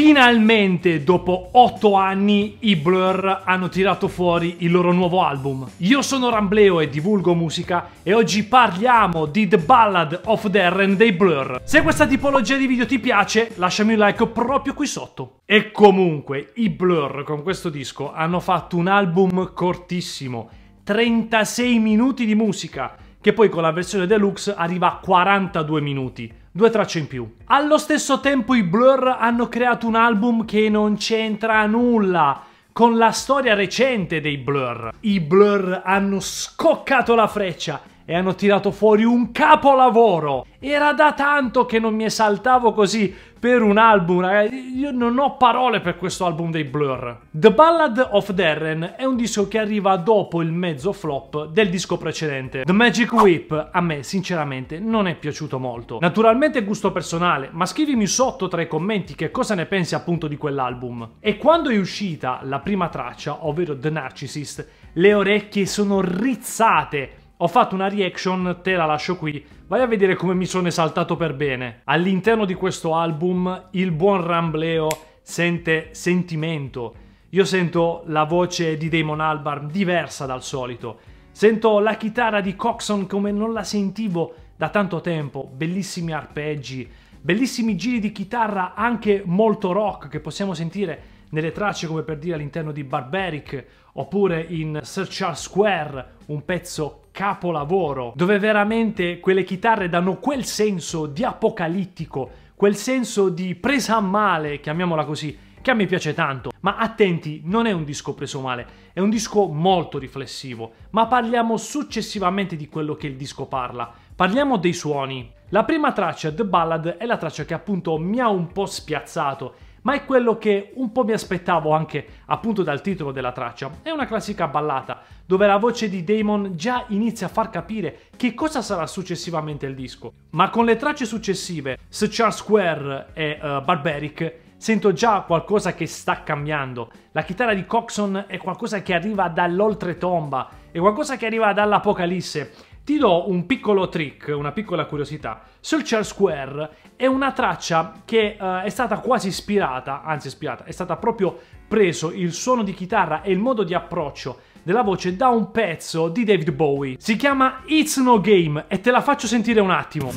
Finalmente, dopo 8 anni, i Blur hanno tirato fuori il loro nuovo album. Io sono Rambleo e divulgo musica e oggi parliamo di The Ballad of Darren dei Blur. Se questa tipologia di video ti piace, lasciami un like proprio qui sotto. E comunque, i Blur con questo disco hanno fatto un album cortissimo, 36 minuti di musica, che poi con la versione deluxe arriva a 42 minuti due tracce in più. Allo stesso tempo i Blur hanno creato un album che non c'entra nulla con la storia recente dei Blur. I Blur hanno scoccato la freccia e hanno tirato fuori un capolavoro. Era da tanto che non mi esaltavo così per un album, ragazzi. Io non ho parole per questo album dei Blur. The Ballad of Darren è un disco che arriva dopo il mezzo flop del disco precedente. The Magic Whip a me sinceramente non è piaciuto molto. Naturalmente gusto personale, ma scrivimi sotto tra i commenti che cosa ne pensi appunto di quell'album. E quando è uscita la prima traccia, ovvero The Narcissist, le orecchie sono rizzate ho fatto una reaction, te la lascio qui, vai a vedere come mi sono esaltato per bene. All'interno di questo album il buon Rambleo sente sentimento. Io sento la voce di Damon Albarn diversa dal solito. Sento la chitarra di Coxon come non la sentivo da tanto tempo, bellissimi arpeggi, bellissimi giri di chitarra anche molto rock che possiamo sentire nelle tracce come per dire all'interno di Barbaric oppure in Search Square, un pezzo capolavoro, dove veramente quelle chitarre danno quel senso di apocalittico, quel senso di presa a male, chiamiamola così, che a me piace tanto. Ma attenti, non è un disco preso male, è un disco molto riflessivo, ma parliamo successivamente di quello che il disco parla. Parliamo dei suoni. La prima traccia, The Ballad, è la traccia che appunto mi ha un po' spiazzato ma è quello che un po' mi aspettavo anche appunto dal titolo della traccia. È una classica ballata, dove la voce di Damon già inizia a far capire che cosa sarà successivamente il disco. Ma con le tracce successive, Sechar Square e uh, eh, Barbaric, sento già qualcosa che sta cambiando. La chitarra di Coxon è qualcosa che arriva dall'oltretomba, è qualcosa che arriva dall'apocalisse ti do un piccolo trick, una piccola curiosità. Soldier Square è una traccia che eh, è stata quasi ispirata, anzi ispirata, è stata proprio preso il suono di chitarra e il modo di approccio della voce da un pezzo di David Bowie. Si chiama It's No Game e te la faccio sentire un attimo.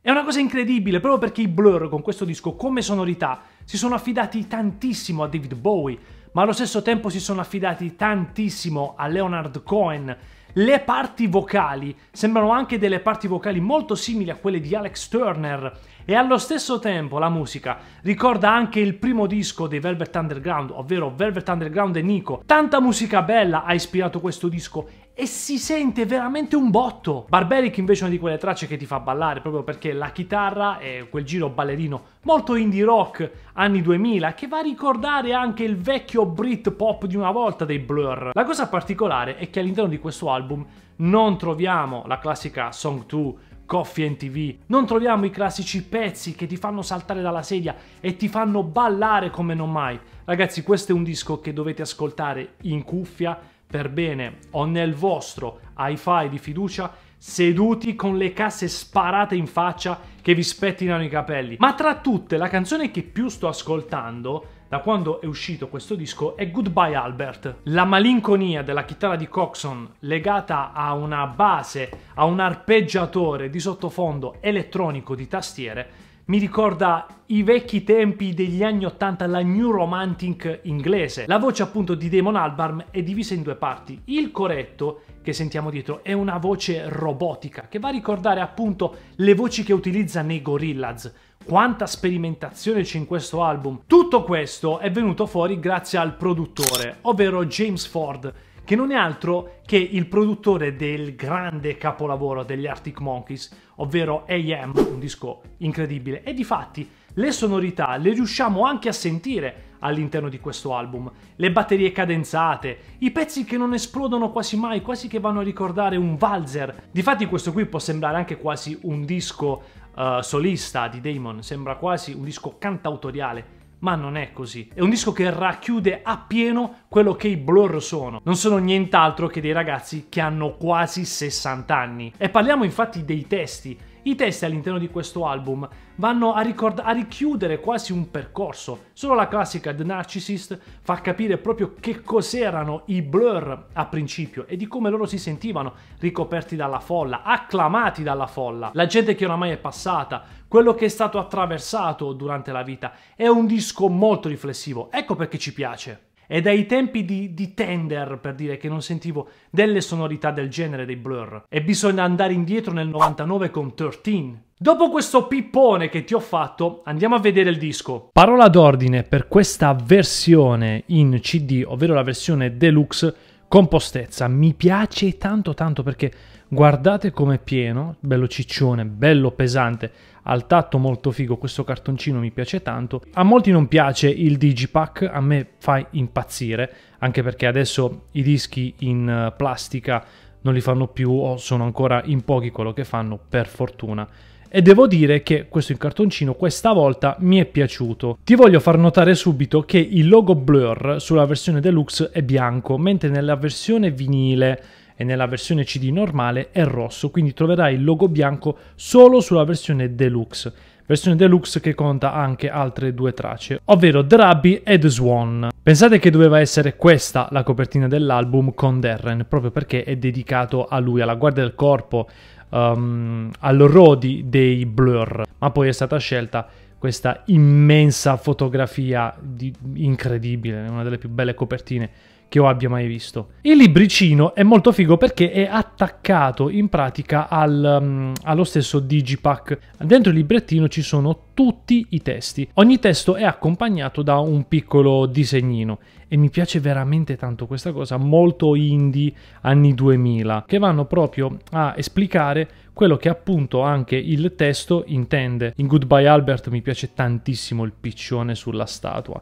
È una cosa incredibile proprio perché i Blur con questo disco come sonorità si sono affidati tantissimo a David Bowie, ma allo stesso tempo si sono affidati tantissimo a Leonard Cohen. Le parti vocali sembrano anche delle parti vocali molto simili a quelle di Alex Turner e allo stesso tempo la musica ricorda anche il primo disco dei Velvet Underground, ovvero Velvet Underground e Nico. Tanta musica bella ha ispirato questo disco e si sente veramente un botto. Barbaric invece è una di quelle tracce che ti fa ballare proprio perché la chitarra è quel giro ballerino molto indie rock anni 2000 che va a ricordare anche il vecchio Brit pop di una volta dei Blur. La cosa particolare è che all'interno di questo album non troviamo la classica Song 2 Coffee and TV. Non troviamo i classici pezzi che ti fanno saltare dalla sedia e ti fanno ballare come non mai. Ragazzi, questo è un disco che dovete ascoltare in cuffia per bene o nel vostro hi-fi di fiducia seduti con le casse sparate in faccia che vi spettinano i capelli. Ma tra tutte, la canzone che più sto ascoltando da quando è uscito questo disco è Goodbye Albert. La malinconia della chitarra di Coxon legata a una base, a un arpeggiatore di sottofondo elettronico di tastiere mi ricorda i vecchi tempi degli anni 80 la new romantic inglese. La voce appunto di Damon Albarn è divisa in due parti. Il corretto che sentiamo dietro è una voce robotica che va a ricordare appunto le voci che utilizza nei Gorillaz. Quanta sperimentazione c'è in questo album. Tutto questo è venuto fuori grazie al produttore, ovvero James Ford, che non è altro che il produttore del grande capolavoro degli Arctic Monkeys, ovvero AM, un disco incredibile. E di fatti le sonorità le riusciamo anche a sentire all'interno di questo album. Le batterie cadenzate, i pezzi che non esplodono quasi mai, quasi che vanno a ricordare un valzer. Difatti questo qui può sembrare anche quasi un disco uh, solista di Damon, sembra quasi un disco cantautoriale ma non è così. È un disco che racchiude appieno quello che i Blur sono. Non sono nient'altro che dei ragazzi che hanno quasi 60 anni. E parliamo infatti dei testi i testi all'interno di questo album vanno a, ricord- a richiudere quasi un percorso. Solo la classica The Narcissist fa capire proprio che cos'erano i Blur a principio e di come loro si sentivano ricoperti dalla folla, acclamati dalla folla. La gente che oramai è passata, quello che è stato attraversato durante la vita. È un disco molto riflessivo, ecco perché ci piace. È dai tempi di, di Tender, per dire, che non sentivo delle sonorità del genere dei Blur. E bisogna andare indietro nel 99 con 13. Dopo questo pippone che ti ho fatto, andiamo a vedere il disco. Parola d'ordine per questa versione in CD, ovvero la versione deluxe, compostezza. Mi piace tanto tanto perché Guardate com'è pieno, bello ciccione, bello pesante, al tatto molto figo, questo cartoncino mi piace tanto. A molti non piace il Digipack, a me fa impazzire, anche perché adesso i dischi in eh, plastica non li fanno più o sono ancora in pochi quello che fanno, per fortuna. E devo dire che questo cartoncino questa volta mi è piaciuto. Ti voglio far notare subito che il logo Blur sulla versione deluxe è bianco, mentre nella versione vinile e nella versione CD normale è rosso, quindi troverai il logo bianco solo sulla versione deluxe. Versione deluxe che conta anche altre due tracce, ovvero The Rabbi e The Swan. Pensate che doveva essere questa la copertina dell'album con Darren, proprio perché è dedicato a lui, alla guardia del corpo, um, al Rodi dei Blur, ma poi è stata scelta questa immensa fotografia di... incredibile, una delle più belle copertine che io abbia mai visto. Il libricino è molto figo perché è attaccato in pratica al, um, allo stesso Digipack. Dentro il librettino ci sono tutti i testi. Ogni testo è accompagnato da un piccolo disegnino e mi piace veramente tanto questa cosa, molto indie anni 2000, che vanno proprio a esplicare quello che appunto anche il testo intende. In Goodbye Albert mi piace tantissimo il piccione sulla statua.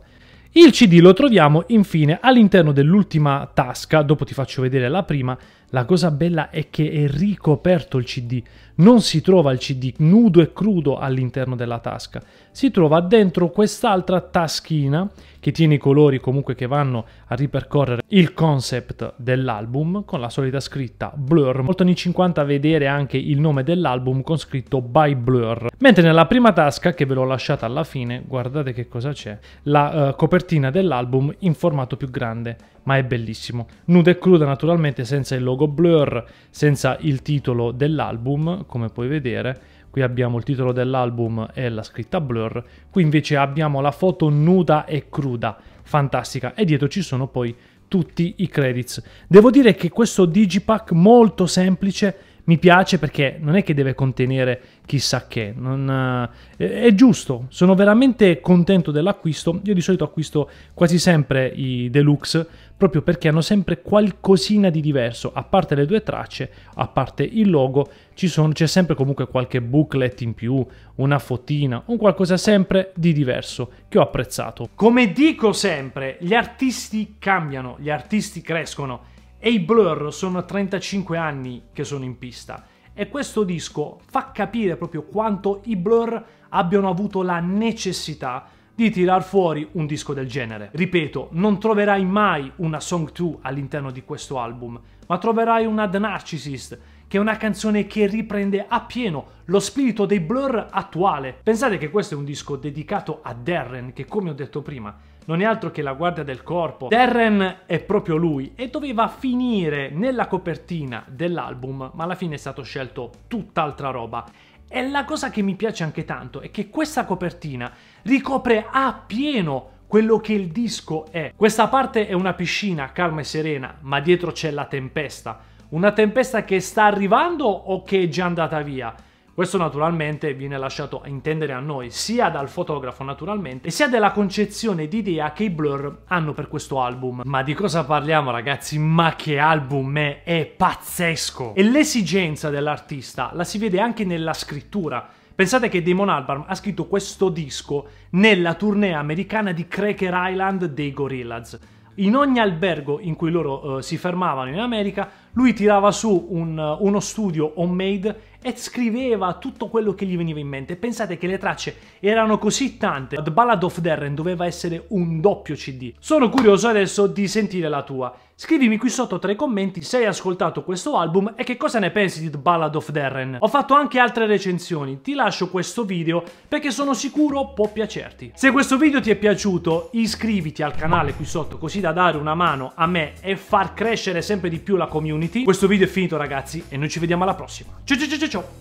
Il CD lo troviamo infine all'interno dell'ultima tasca, dopo ti faccio vedere la prima. La cosa bella è che è ricoperto il CD, non si trova il CD nudo e crudo all'interno della tasca, si trova dentro quest'altra taschina che tiene i colori comunque che vanno a ripercorrere il concept dell'album con la solita scritta Blur. Molto anni 50 vedere anche il nome dell'album con scritto by Blur. Mentre nella prima tasca, che ve l'ho lasciata alla fine, guardate che cosa c'è, la uh, copertina dell'album in formato più grande, ma è bellissimo. Nuda e cruda naturalmente senza il logo Blur, senza il titolo dell'album, come puoi vedere, Qui abbiamo il titolo dell'album e la scritta Blur. Qui invece abbiamo la foto nuda e cruda, fantastica. E dietro ci sono poi tutti i credits. Devo dire che questo digipack molto semplice mi piace perché non è che deve contenere chissà che, non, eh, è giusto, sono veramente contento dell'acquisto, io di solito acquisto quasi sempre i deluxe proprio perché hanno sempre qualcosina di diverso, a parte le due tracce, a parte il logo, sono, c'è sempre comunque qualche booklet in più, una fotina, un qualcosa sempre di diverso che ho apprezzato. Come dico sempre, gli artisti cambiano, gli artisti crescono e i Blur sono 35 anni che sono in pista e questo disco fa capire proprio quanto i Blur abbiano avuto la necessità di tirar fuori un disco del genere. Ripeto, non troverai mai una Song 2 all'interno di questo album, ma troverai una The Narcissist, che è una canzone che riprende appieno lo spirito dei Blur attuale. Pensate che questo è un disco dedicato a Darren, che come ho detto prima non è altro che la guardia del corpo. Darren è proprio lui e doveva finire nella copertina dell'album, ma alla fine è stato scelto tutt'altra roba. E la cosa che mi piace anche tanto è che questa copertina ricopre appieno quello che il disco è. Questa parte è una piscina calma e serena, ma dietro c'è la tempesta. Una tempesta che sta arrivando o che è già andata via? Questo naturalmente viene lasciato a intendere a noi sia dal fotografo naturalmente sia della concezione d'idea che i Blur hanno per questo album. Ma di cosa parliamo ragazzi? Ma che album è? È pazzesco! E l'esigenza dell'artista la si vede anche nella scrittura. Pensate che Damon Albarn ha scritto questo disco nella tournée americana di Cracker Island dei Gorillaz. In ogni albergo in cui loro uh, si fermavano in America, lui tirava su un, eh, uno studio homemade e scriveva tutto quello che gli veniva in mente. Pensate che le tracce erano così tante, The Ballad of Darren doveva essere un doppio CD. Sono curioso adesso di sentire la tua. Scrivimi qui sotto tra i commenti se hai ascoltato questo album e che cosa ne pensi di The Ballad of Darren. Ho fatto anche altre recensioni, ti lascio questo video perché sono sicuro può piacerti. Se questo video ti è piaciuto iscriviti al canale qui sotto così da dare una mano a me e far crescere sempre di più la community. Questo video è finito ragazzi e noi ci vediamo alla prossima. Ciao ciao ciao! ciao. 주죠.